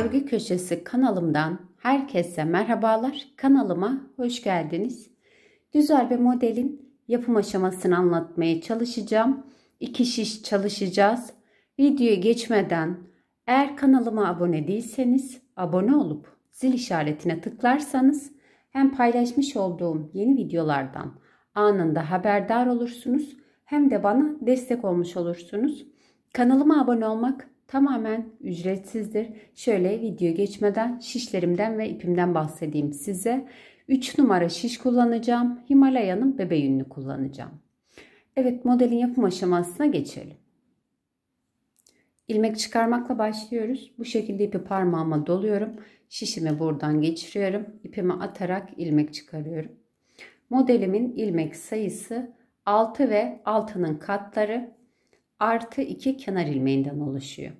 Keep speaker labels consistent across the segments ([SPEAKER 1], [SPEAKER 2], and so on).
[SPEAKER 1] Örgü Köşesi kanalımdan herkese merhabalar. Kanalıma hoş geldiniz. Güzel bir modelin yapım aşamasını anlatmaya çalışacağım. İki şiş çalışacağız. Videoya geçmeden eğer kanalıma abone değilseniz abone olup zil işaretine tıklarsanız hem paylaşmış olduğum yeni videolardan anında haberdar olursunuz hem de bana destek olmuş olursunuz. Kanalıma abone olmak Tamamen ücretsizdir. Şöyle video geçmeden şişlerimden ve ipimden bahsedeyim size. 3 numara şiş kullanacağım. Himalaya'nın bebe yününü kullanacağım. Evet modelin yapım aşamasına geçelim. İlmek çıkarmakla başlıyoruz. Bu şekilde ipi parmağıma doluyorum. Şişimi buradan geçiriyorum. İpimi atarak ilmek çıkarıyorum. Modelimin ilmek sayısı 6 ve 6'nın katları artı 2 kenar ilmeğinden oluşuyor.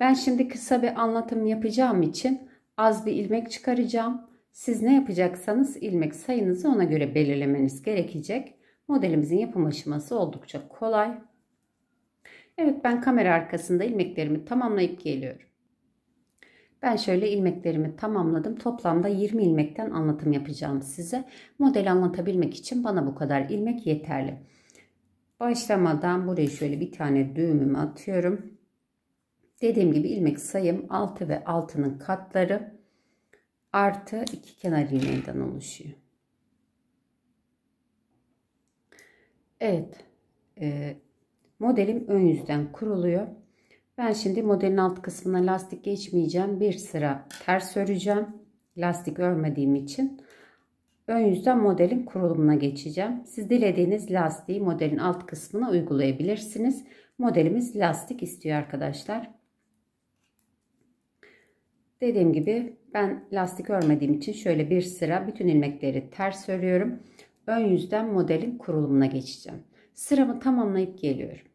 [SPEAKER 1] Ben şimdi kısa bir anlatım yapacağım için az bir ilmek çıkaracağım. Siz ne yapacaksanız ilmek sayınızı ona göre belirlemeniz gerekecek. Modelimizin yapım aşaması oldukça kolay. Evet ben kamera arkasında ilmeklerimi tamamlayıp geliyorum. Ben şöyle ilmeklerimi tamamladım. Toplamda 20 ilmekten anlatım yapacağım size. Model anlatabilmek için bana bu kadar ilmek yeterli. Başlamadan buraya şöyle bir tane düğümümü atıyorum. Dediğim gibi ilmek sayım 6 ve 6'nın katları artı 2 kenar ilmeğinden oluşuyor. Evet. E, modelim ön yüzden kuruluyor. Ben şimdi modelin alt kısmına lastik geçmeyeceğim. Bir sıra ters öreceğim. Lastik örmediğim için. Ön yüzden modelin kurulumuna geçeceğim. Siz dilediğiniz lastiği modelin alt kısmına uygulayabilirsiniz. Modelimiz lastik istiyor arkadaşlar. Dediğim gibi ben lastik örmediğim için şöyle bir sıra bütün ilmekleri ters örüyorum. Ön yüzden modelin kurulumuna geçeceğim. Sıramı tamamlayıp geliyorum.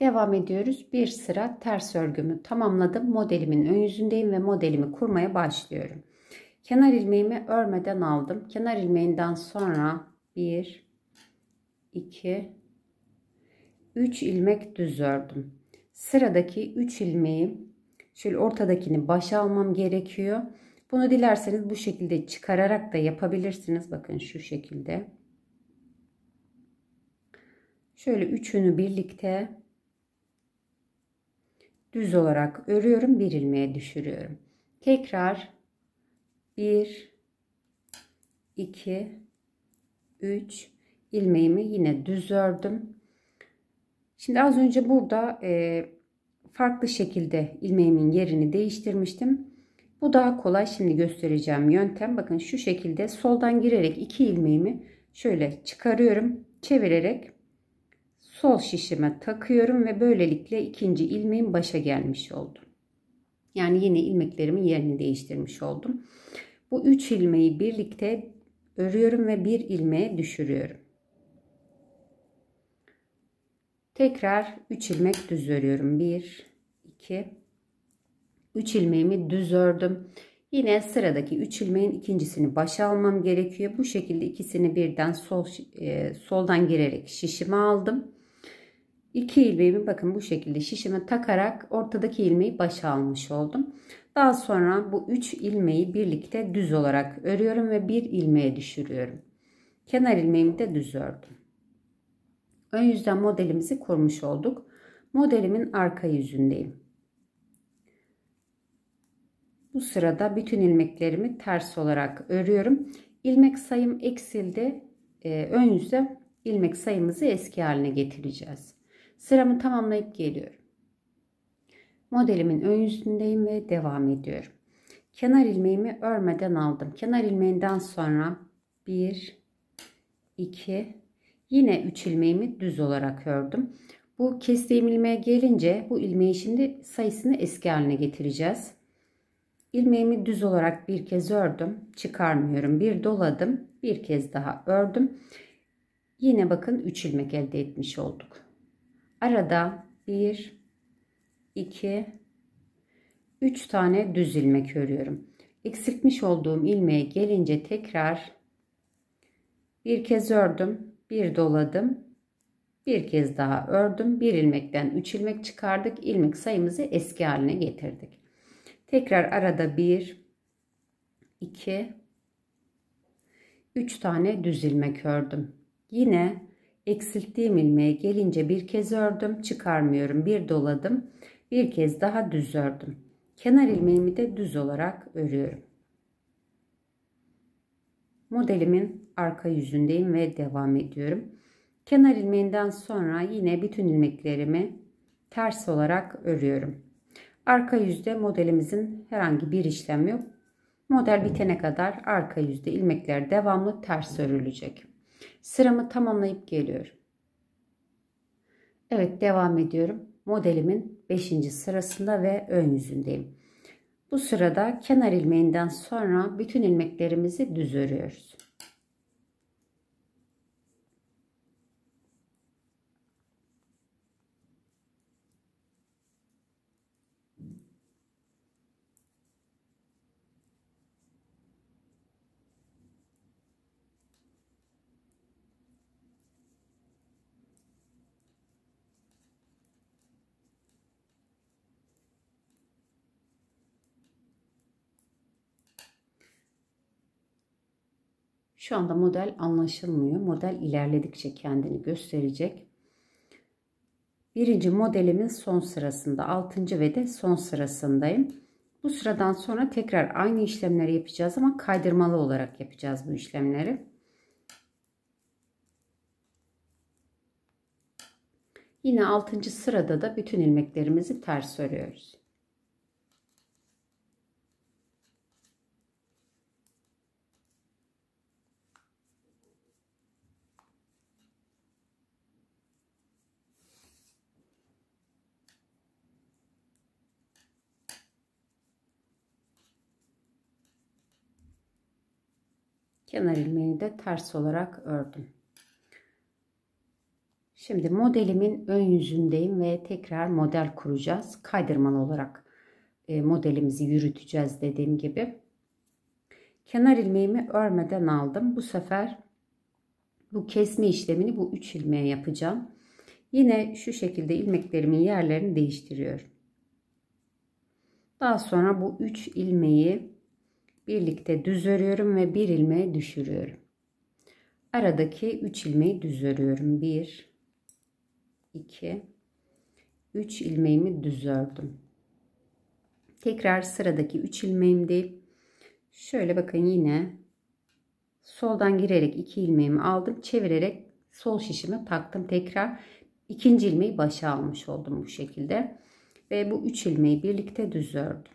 [SPEAKER 1] Devam ediyoruz. Bir sıra ters örgümü tamamladım. Modelimin ön yüzündeyim ve modelimi kurmaya başlıyorum. Kenar ilmeğimi örmeden aldım. Kenar ilmeğinden sonra 1 2 3 ilmek düz ördüm. Sıradaki 3 ilmeği şöyle ortadakini başa almam gerekiyor. Bunu dilerseniz bu şekilde çıkararak da yapabilirsiniz. Bakın şu şekilde. Şöyle üçünü birlikte düz olarak örüyorum. Bir ilmeğe düşürüyorum. Tekrar 1 2 3 ilmeğimi yine düz ördüm. Şimdi az önce burada e, farklı şekilde ilmeğimin yerini değiştirmiştim. Bu daha kolay şimdi göstereceğim yöntem. Bakın şu şekilde soldan girerek iki ilmeğimi şöyle çıkarıyorum. Çevirerek sol şişime takıyorum ve böylelikle ikinci ilmeğim başa gelmiş oldu. Yani yine ilmeklerimin yerini değiştirmiş oldum. Bu 3 ilmeği birlikte örüyorum ve bir ilmeğe düşürüyorum. Tekrar 3 ilmek düz örüyorum. 1 2 3 ilmeğimi düz ördüm. Yine sıradaki 3 ilmeğin ikincisini başa almam gerekiyor. Bu şekilde ikisini birden sol e, soldan girerek şişime aldım. 2 ilmeğimi bakın bu şekilde şişime takarak ortadaki ilmeği başa almış oldum. Daha sonra bu 3 ilmeği birlikte düz olarak örüyorum ve bir ilmeğe düşürüyorum. Kenar ilmeğimi de düz ördüm. Ön yüzden modelimizi kurmuş olduk. Modelimin arka yüzündeyim. Bu sırada bütün ilmeklerimi ters olarak örüyorum. İlmek sayım eksildi. Ee, ön yüzde ilmek sayımızı eski haline getireceğiz. Sıramı tamamlayıp geliyorum. Modelimin ön yüzündeyim ve devam ediyorum. Kenar ilmeğimi örmeden aldım. Kenar ilmeğinden sonra 1 2 yine 3 ilmeğimi düz olarak ördüm. Bu kestiğim ilmeğe gelince bu ilmeği şimdi sayısını eski haline getireceğiz. Ilmeğimi düz olarak bir kez ördüm. Çıkarmıyorum. Bir doladım. Bir kez daha ördüm. Yine bakın 3 ilmek elde etmiş olduk. Arada 1 2 3 tane düz ilmek örüyorum. Eksiltmiş olduğum ilmeğe gelince tekrar bir kez ördüm, bir doladım, bir kez daha ördüm. Bir ilmekten 3 ilmek çıkardık. İlmek sayımızı eski haline getirdik. Tekrar arada 1 2 3 tane düz ilmek ördüm. Yine eksilttiğim ilmeğe gelince bir kez ördüm, çıkarmıyorum. Bir doladım bir kez daha düz ördüm. Kenar ilmeğimi de düz olarak örüyorum. Modelimin arka yüzündeyim ve devam ediyorum. Kenar ilmeğinden sonra yine bütün ilmeklerimi ters olarak örüyorum. Arka yüzde modelimizin herhangi bir işlem yok. Model bitene kadar arka yüzde ilmekler devamlı ters örülecek. Sıramı tamamlayıp geliyorum. Evet devam ediyorum modelimin 5. sırasında ve ön yüzündeyim. Bu sırada kenar ilmeğinden sonra bütün ilmeklerimizi düz örüyoruz. Şu anda model anlaşılmıyor. Model ilerledikçe kendini gösterecek. Birinci modelimin son sırasında, altıncı ve de son sırasındayım. Bu sıradan sonra tekrar aynı işlemleri yapacağız ama kaydırmalı olarak yapacağız bu işlemleri. Yine altıncı sırada da bütün ilmeklerimizi ters örüyoruz. Kenar ilmeğini de ters olarak ördüm. Şimdi modelimin ön yüzündeyim ve tekrar model kuracağız. Kaydırmalı olarak e, modelimizi yürüteceğiz dediğim gibi. Kenar ilmeğimi örmeden aldım. Bu sefer bu kesme işlemini bu 3 ilmeğe yapacağım. Yine şu şekilde ilmeklerimin yerlerini değiştiriyorum. Daha sonra bu 3 ilmeği birlikte düz örüyorum ve bir ilmeği düşürüyorum. Aradaki 3 ilmeği düz örüyorum. 1 2 3 ilmeğimi düz ördüm. Tekrar sıradaki 3 ilmeğimdeyim. Şöyle bakın yine soldan girerek 2 ilmeğimi aldım. Çevirerek sol şişime taktım. Tekrar ikinci ilmeği başa almış oldum bu şekilde. Ve bu 3 ilmeği birlikte düz ördüm.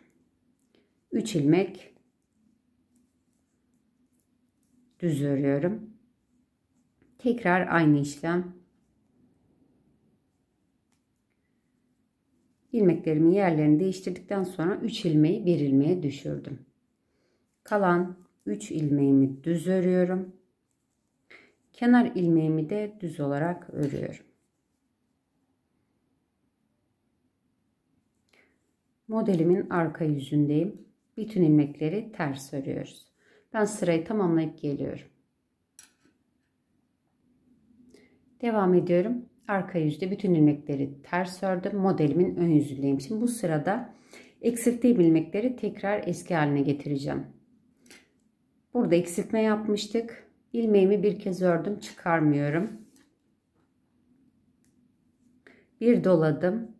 [SPEAKER 1] 3 ilmek düz örüyorum. Tekrar aynı işlem. Ilmeklerimin yerlerini değiştirdikten sonra 3 ilmeği bir ilmeğe düşürdüm. Kalan 3 ilmeğimi düz örüyorum. Kenar ilmeğimi de düz olarak örüyorum. Modelimin arka yüzündeyim. Bütün ilmekleri ters örüyoruz. Ben sırayı tamamlayıp geliyorum. Devam ediyorum. Arka yüzde bütün ilmekleri ters ördüm. Modelimin ön yüzündeyim. Şimdi bu sırada eksilttiğim ilmekleri tekrar eski haline getireceğim. Burada eksiltme yapmıştık. İlmeğimi bir kez ördüm. Çıkarmıyorum. Bir doladım.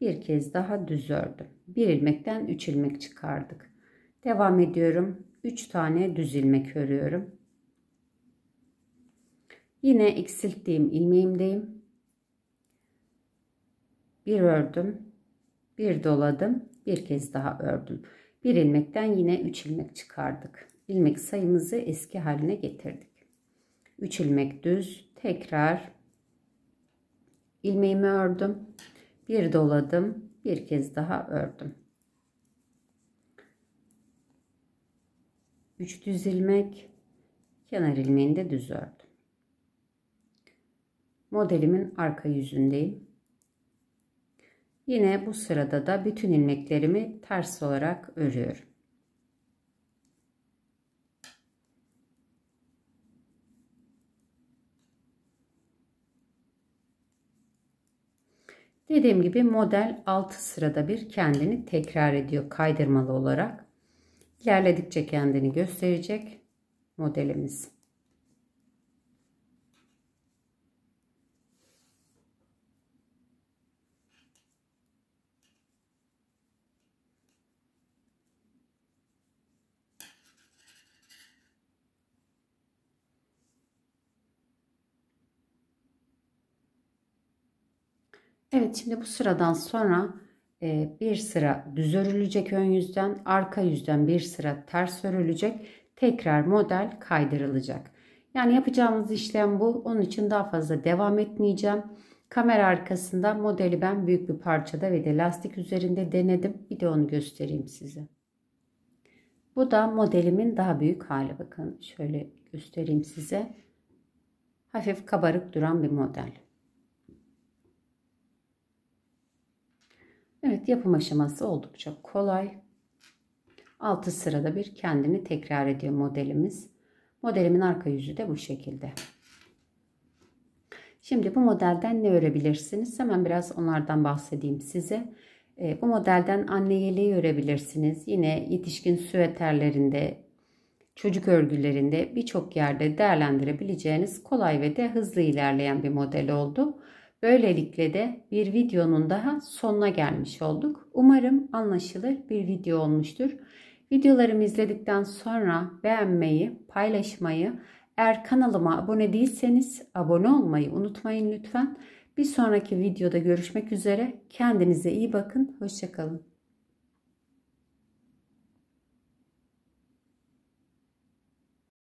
[SPEAKER 1] Bir kez daha düz ördüm. Bir ilmekten üç ilmek çıkardık. Devam ediyorum. 3 tane düz ilmek örüyorum. Yine eksilttiğim ilmeğimdeyim. Bir ördüm, bir doladım, bir kez daha ördüm. Bir ilmekten yine 3 ilmek çıkardık. İlmek sayımızı eski haline getirdik. 3 ilmek düz, tekrar ilmeğimi ördüm, bir doladım, bir kez daha ördüm. 3 düz ilmek kenar ilmeğini düz ördüm. Modelimin arka yüzündeyim. Yine bu sırada da bütün ilmeklerimi ters olarak örüyorum. Dediğim gibi model 6 sırada bir kendini tekrar ediyor kaydırmalı olarak. İlerledikçe kendini gösterecek modelimiz. Evet şimdi bu sıradan sonra ee, bir sıra düz örülecek ön yüzden, arka yüzden bir sıra ters örülecek. Tekrar model kaydırılacak. Yani yapacağımız işlem bu. Onun için daha fazla devam etmeyeceğim. Kamera arkasında modeli ben büyük bir parçada ve de lastik üzerinde denedim. Bir de onu göstereyim size. Bu da modelimin daha büyük hali. Bakın şöyle göstereyim size. Hafif kabarık duran bir model. Evet yapım aşaması oldukça kolay. 6 sırada bir kendini tekrar ediyor modelimiz. Modelimin arka yüzü de bu şekilde. Şimdi bu modelden ne örebilirsiniz? Hemen biraz onlardan bahsedeyim size. Ee, bu modelden anne yeleği örebilirsiniz. Yine yetişkin süveterlerinde, çocuk örgülerinde birçok yerde değerlendirebileceğiniz kolay ve de hızlı ilerleyen bir model oldu. Böylelikle de bir videonun daha sonuna gelmiş olduk. Umarım anlaşılır bir video olmuştur. Videolarımı izledikten sonra beğenmeyi, paylaşmayı, eğer kanalıma abone değilseniz abone olmayı unutmayın lütfen. Bir sonraki videoda görüşmek üzere. Kendinize iyi bakın. Hoşçakalın.